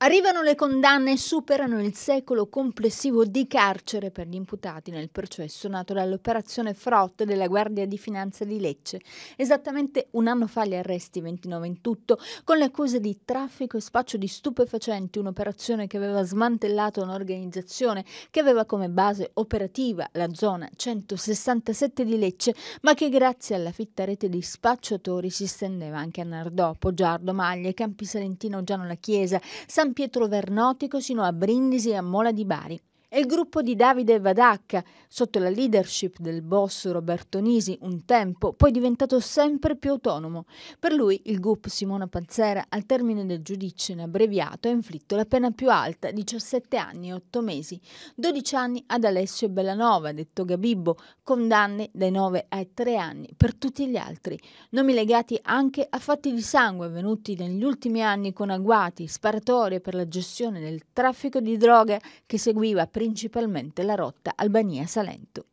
Arrivano le condanne e superano il secolo complessivo di carcere per gli imputati nel processo nato dall'operazione Frott della Guardia di Finanza di Lecce. Esattamente un anno fa gli arresti, 29 in tutto, con le accuse di traffico e spaccio di stupefacenti, un'operazione che aveva smantellato un'organizzazione che aveva come base operativa la zona 167 di Lecce, ma che grazie alla fitta rete di spacciatori si estendeva anche a Nardò, Poggiardo, Maglie, Campi Salentino, Giano la Chiesa, San San Pietro Vernotico sino a Brindisi e a Mola di Bari e il gruppo di Davide Vadacca, sotto la leadership del boss Roberto Nisi, un tempo poi diventato sempre più autonomo. Per lui il GUP Simona Panzera, al termine del giudizio in abbreviato, ha inflitto la pena più alta, 17 anni e 8 mesi, 12 anni ad Alessio Bellanova, detto Gabibbo, condanne dai 9 ai 3 anni per tutti gli altri, nomi legati anche a fatti di sangue avvenuti negli ultimi anni con agguati, sparatorie per la gestione del traffico di droga che seguiva prima principalmente la rotta Albania-Salento.